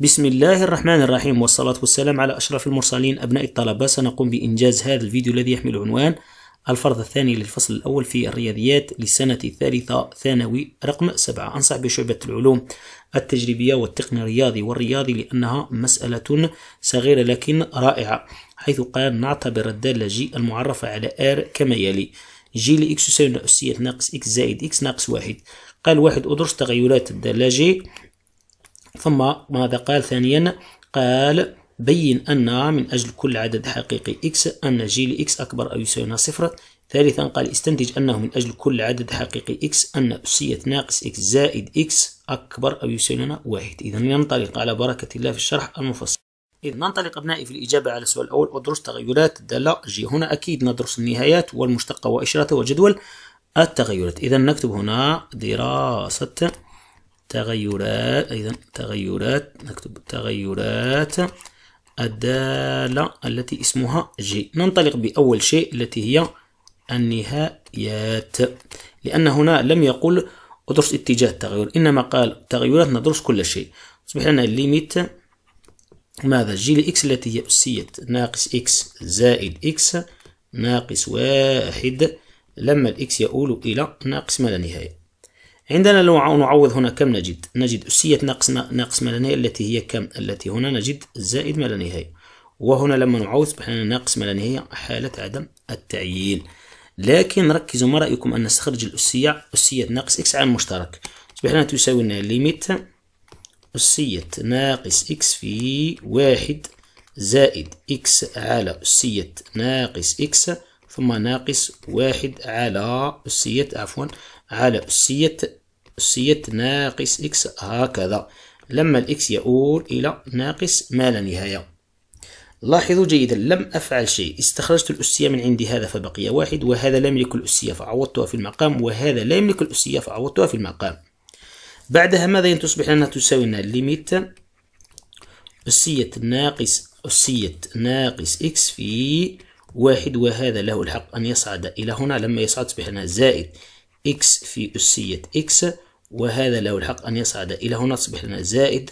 بسم الله الرحمن الرحيم والصلاة والسلام على أشرف المرسلين أبناء الطلبة سنقوم بإنجاز هذا الفيديو الذي يحمل عنوان الفرض الثاني للفصل الأول في الرياضيات للسنة الثالثة ثانوي رقم سبعة أنصح بشعبة العلوم التجريبية والتقني الرياضي والرياضي لأنها مسألة صغيرة لكن رائعة حيث قال نعتبر الدالة جي المعرفة على R كما يلي جي لإكس تساوي أسية ناقص إكس زائد إكس ناقص واحد قال واحد أدرس تغيرات الدالة جي ثم ماذا قال ثانيا قال بين أن من أجل كل عدد حقيقي x أن جي لاكس أكبر أو يساوي صفر ثالثا قال استنتج أنه من أجل كل عدد حقيقي x أن أسية ناقص x زائد x أكبر أو يساوي لنا واحد إذا ننطلق على بركة الله في الشرح المفصل إذا ننطلق أبنائي في الإجابة على السؤال الأول ودرس تغيرات الدالة جي هنا أكيد ندرس النهايات والمشتقة وإشارة وجدول التغيرات إذا نكتب هنا دراسة تغيرات أيضا تغيرات نكتب تغيرات الدالة التي اسمها جي ننطلق بأول شيء التي هي النهايات لأن هنا لم يقل أدرس اتجاه التغير إنما قال تغيرات ندرس كل شيء أصبح لنا الليميت ماذا جي لإكس التي هي أسية ناقص إكس زائد إكس ناقص واحد لما الإكس يؤول إلى ناقص ما لا نهاية عندنا لو نعوض هنا كم نجد نجد أسية ناقص ناقص ما لا نهاية التي هي كم التي هنا نجد زائد ما لا نهاية وهنا لما نعوض يصبح لنا ناقص ما لا نهاية حالة عدم التعيين لكن ركزوا ما رأيكم أن نستخرج الأسية أسية ناقص إكس على المشترك تصبح طيب لنا تساوي لنا ليميت أسية ناقص إكس في واحد زائد إكس على أسية ناقص إكس ثم ناقص واحد على أسية عفوا على أسية أسية ناقص إكس هكذا لما الإكس يؤول إلى ناقص ما لا نهاية لاحظوا جيدا لم أفعل شيء استخرجت الأسية من عندي هذا فبقي واحد وهذا لا يملك الأسية فعوضتها في المقام وهذا لا يملك الأسية فعوضتها في المقام بعدها ماذا تصبح لنا تساوي لنا ليميت أسية ناقص أسية ناقص إكس في واحد وهذا له الحق أن يصعد إلى هنا لما يصعد تصبح لنا زائد إكس في أسية إكس وهذا له الحق أن يصعد إلى هنا تصبح لنا زائد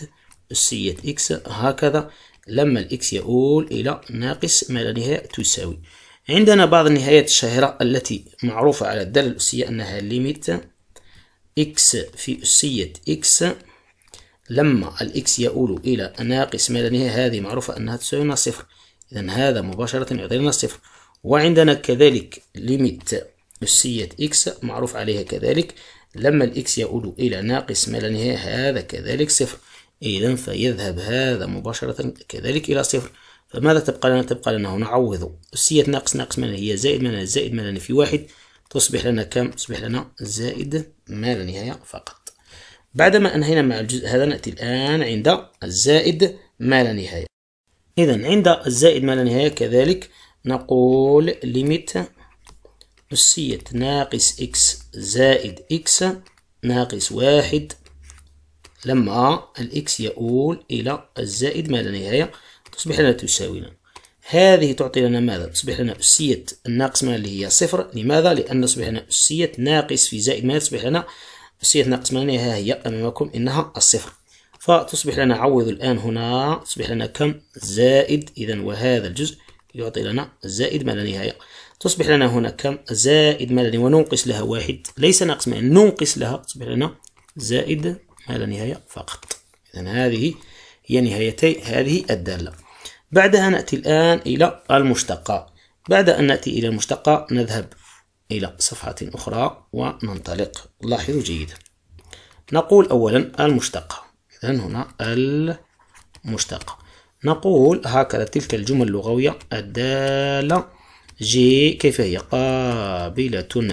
أسية إكس هكذا لما الإكس يؤول إلى ناقص ما لا نهاية تساوي عندنا بعض النهايات الشهيرة التي معروفة على الدالة الأسية أنها ليميت إكس في أسية إكس لما الإكس يؤول إلى ناقص ما لا نهاية هذه معروفة أنها تساوي لنا صفر إذا هذا مباشرة يعطينا صفر وعندنا كذلك ليميت أسية إكس معروف عليها كذلك لما الإكس يؤول إلى ناقص ما لا نهاية هذا كذلك صفر إذا فيذهب هذا مباشرة كذلك إلى صفر فماذا تبقى لنا؟ تبقى لنا نعوض أسية ناقص ناقص ما لا نهاية زائد ما لا زائد ما لا في واحد تصبح لنا كم؟ تصبح لنا زائد ما لا نهاية فقط بعدما أنهينا مع الجزء هذا نأتي الآن عند الزائد ما لا نهاية إذا عند الزائد ما لا نهاية كذلك نقول ليميت أسية ناقص إكس زائد إكس ناقص واحد لما الإكس يؤول إلى الزائد ما لا نهاية تصبح لنا تساوي لنا هذه تعطي لنا ماذا؟ تصبح لنا أسية الناقص ما اللي هي صفر لماذا؟ لأن تصبح لنا أسية ناقص في زائد ما تصبح لنا أسية ناقص ما نهاية هي أمامكم إنها الصفر فتصبح لنا عوض الآن هنا تصبح لنا كم زائد إذا وهذا الجزء يعطي لنا زائد ما لا نهاية تصبح لنا هنا كم زائد ما لا نهاية وننقص لها واحد ليس ناقص ما ننقص لها تصبح لنا زائد ما لا نهاية فقط إذا هذه هي نهايتي هذه الدالة بعدها نأتي الآن إلى المشتقة بعد أن نأتي إلى المشتقة نذهب إلى صفحة أخرى وننطلق لاحظوا جيدا نقول أولا المشتقة إذا هنا المشتقة نقول هكذا تلك الجمل اللغوية الدالة جي كيف هي قابلة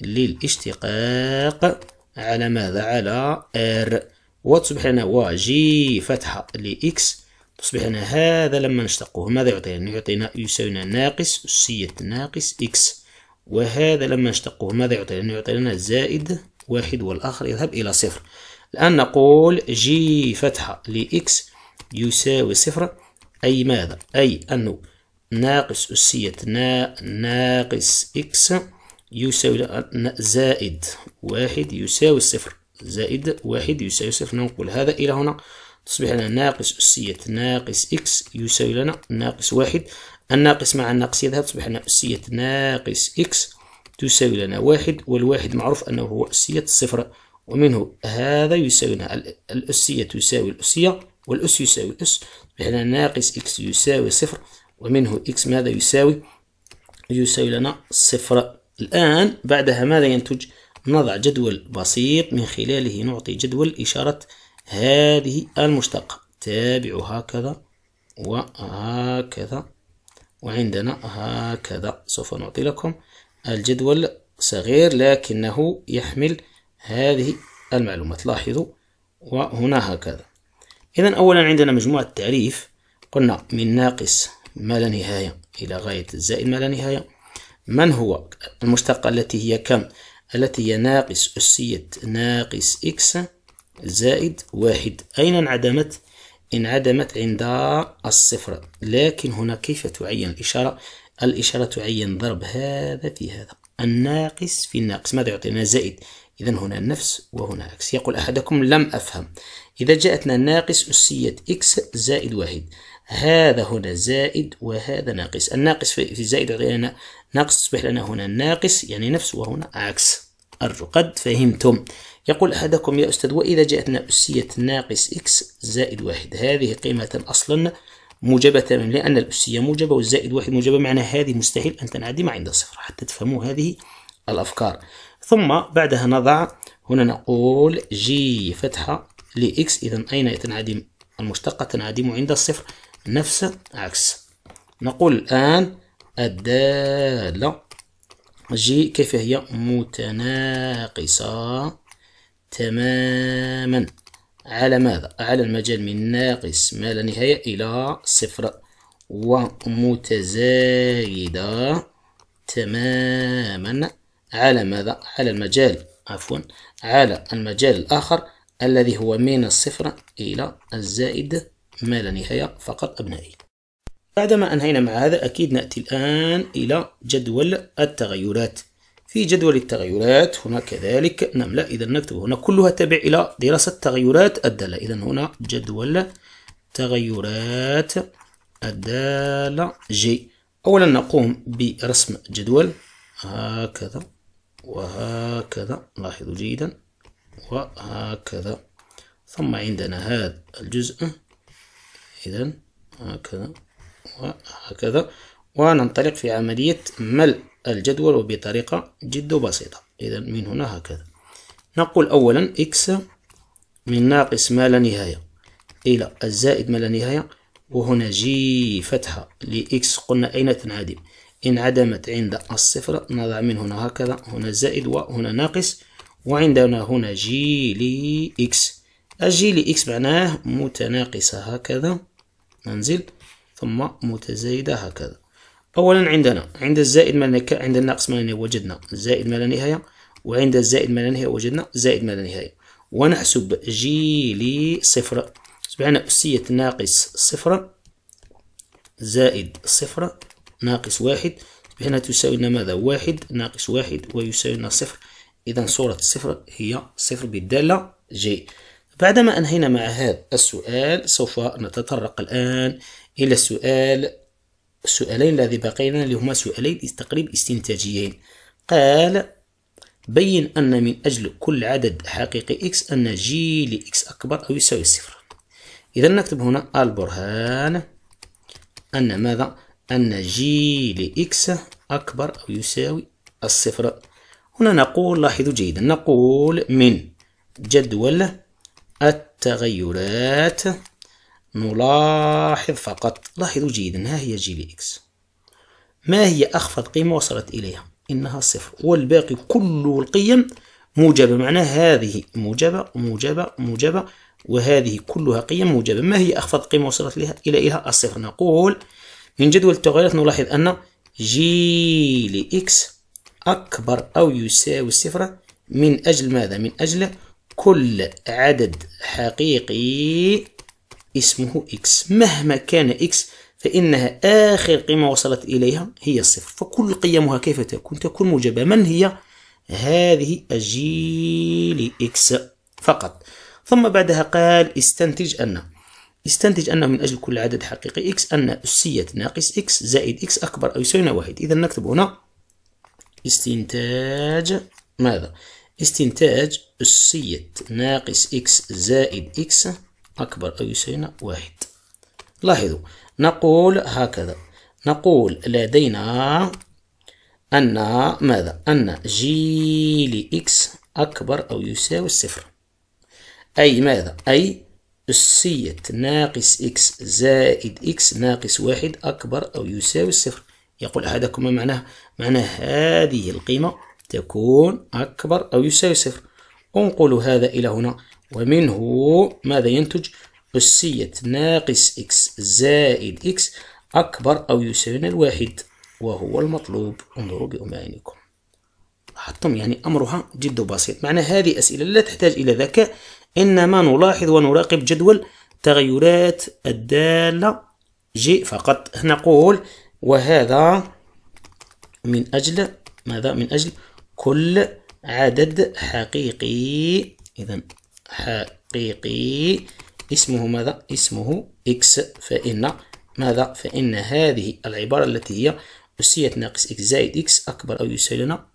للاشتقاق على ماذا على ار وتصبح لنا واجي فتحة لإكس تصبح لنا هذا لما نشتقه ماذا يعطينا يعطينا يساوينا ناقص أسية ناقص إكس وهذا لما نشتقه ماذا يعطينا يعطينا زائد واحد والآخر يذهب إلى صفر الآن نقول جي فتحة لإكس يساوي صفر أي ماذا أي أنه ناقص أسية نا ناقص إكس يساوي زائد واحد يساوي صفر زائد واحد يساوي صفر ننقل هذا إلى هنا تصبح لنا ناقص أسية ناقص إكس يساوي لنا ناقص واحد الناقص مع الناقص يذهب تصبح لنا أسية ناقص إكس تساوي لنا واحد والواحد معروف أنه هو أسية الصفر ومنه هذا يساوي لنا الأسية تساوي الأسية والأس يساوي الأس تصبح لنا ناقص إكس يساوي صفر ومنه إكس ماذا يساوي يساوي لنا صفر الآن بعدها ماذا ينتج نضع جدول بسيط من خلاله نعطي جدول إشارة هذه المشتقة تابع هكذا وهكذا وعندنا هكذا سوف نعطي لكم الجدول صغير لكنه يحمل هذه المعلومات لاحظوا وهنا هكذا إذا أولا عندنا مجموعة تعريف قلنا من ناقص ما لا نهاية إلى غاية الزائد ما لا نهاية من هو المشتقة التي هي كم التي هي ناقص أسية ناقص إكس زائد واحد أين انعدمت انعدمت عند الصفر لكن هنا كيف تعين الإشارة الإشارة تعين ضرب هذا في هذا الناقص في الناقص ماذا يعطينا زائد إذا هنا نفس وهنا عكس يقول أحدكم لم أفهم إذا جاءتنا ناقص أسية إكس زائد واحد هذا هنا زائد وهذا ناقص الناقص في الزائد يعطي لنا ناقص تصبح لنا هنا ناقص يعني نفس وهنا عكس أرجو قد فهمتم يقول أحدكم يا أستاذ وإذا جاءتنا أسية ناقص إكس زائد واحد هذه قيمة أصلا موجبة لأن الأسية موجبة والزائد واحد موجبة معنى هذه مستحيل أن تنعدم عند صفر حتى تفهموا هذه الأفكار ثم بعدها نضع هنا نقول جي فتحة لإكس إذا أين تنعدم المشتقة تنعدم عند الصفر نفس عكس نقول الآن الدالة جي كيف هي متناقصة تماما على ماذا؟ على المجال من ناقص ما لا نهاية إلى صفر ومتزايدة تماما على ماذا؟ على المجال عفوا على المجال الآخر الذي هو من الصفر إلى الزائد ما لا نهاية فقط أبنائي بعدما أنهينا مع هذا أكيد نأتي الآن إلى جدول التغيرات في جدول التغيرات هنا كذلك نملأ إذا نكتب هنا كلها تابع إلى دراسة تغيرات الدالة إذا هنا جدول تغيرات الدالة جي أولا نقوم برسم جدول هكذا وهكذا لاحظوا جيدا وهكذا ثم عندنا هذا الجزء إذا هكذا وهكذا وننطلق في عملية ملء الجدول وبطريقة جد بسيطة إذا من هنا هكذا نقول أولا إكس من ناقص ما لا نهاية إلى الزائد ما لا نهاية وهنا جي فتحة لإكس قلنا أين تنعدم انعدمت عند الصفر نضع من هنا هكذا هنا زائد وهنا ناقص وعندنا هنا جي لإكس الجي لإكس معناه متناقصة هكذا منزل ثم متزايدة هكذا أولا عندنا عند الزائد ما لا عند الناقص ما لا نهاية وجدنا زائد ما لا نهاية وعند الزائد ما لا نهاية وجدنا زائد ما لا نهاية ونحسب جي لي صفر سبحان أسية ناقص صفر زائد صفر ناقص واحد بحيث تساوي لنا ماذا واحد ناقص واحد ويساوي لنا صفر إذا صورة الصفر هي صفر بالدالة جي بعدما أنهينا مع هذا السؤال سوف نتطرق الآن إلى السؤال السؤالين الذي بقينا اللي هما سؤالين تقريب استنتاجيين قال بين أن من أجل كل عدد حقيقي x أن g ل x أكبر أو يساوي صفر إذا نكتب هنا البرهان أن ماذا؟ أن g ل x أكبر أو يساوي الصفر هنا نقول لاحظوا جيدا نقول من جدول التغيرات نلاحظ فقط لاحظوا جيدا ها هي جي بي إكس ما هي أخفض قيمة وصلت إليها إنها صفر والباقي كل القيم موجبة معناه هذه موجبة موجبة موجبة وهذه كلها قيم موجبة ما هي أخفض قيمة وصلت لها إليها الصفر نقول من جدول التغيرات نلاحظ أن جي لإكس أكبر أو يساوي الصفر من أجل ماذا؟ من أجل كل عدد حقيقي اسمه إكس مهما كان إكس فإنها آخر قيمة وصلت إليها هي الصفر فكل قيمها كيف تكون تكون موجبة من هي هذه أجيل إكس فقط ثم بعدها قال استنتج أن استنتج أنه من أجل كل عدد حقيقي إكس أن أسية ناقص إكس زائد إكس أكبر أو يساوي واحد إذا نكتب هنا استنتاج ماذا استنتاج أسية ناقص إكس زائد إكس أكبر أو يساوي واحد لاحظوا نقول هكذا نقول لدينا أن ماذا أن جي لإكس أكبر أو يساوي الصفر أي ماذا أي أسية ناقص إكس زائد إكس ناقص واحد أكبر أو يساوي الصفر يقول أحدكم معناه معناه هذه القيمة تكون أكبر أو يساوي صفر انقل هذا إلى هنا ومنه ماذا ينتج أسية ناقص x زائد x أكبر أو يساوي الواحد وهو المطلوب انظروا بأمعانكم لاحظتم يعني أمرها جد بسيط معنى هذه أسئلة لا تحتاج إلى ذكاء إنما نلاحظ ونراقب جدول تغيرات الدالة جي فقط نقول وهذا من أجل ماذا من أجل كل عدد حقيقي إذا حقيقي اسمه ماذا؟ اسمه إكس فإن ماذا؟ فإن هذه العبارة التي هي أسية ناقص إكس زائد إكس أكبر أو يساوي لنا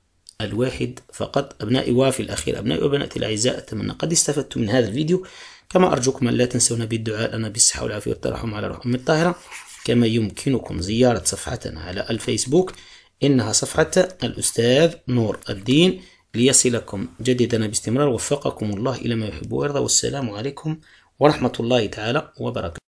الواحد فقط أبنائي وفي الأخير أبنائي وبناتي الأعزاء أتمنى قد استفدتم من هذا الفيديو كما أرجوكم لا تنسونا بالدعاء لنا بالصحة والعافية والترحم على روح أم الطاهرة كما يمكنكم زيارة صفحتنا على الفيسبوك إنها صفحة الأستاذ نور الدين ليصلكم جديدنا باستمرار وفقكم الله إلى ما يحب ويرضى والسلام عليكم ورحمة الله تعالى وبركاته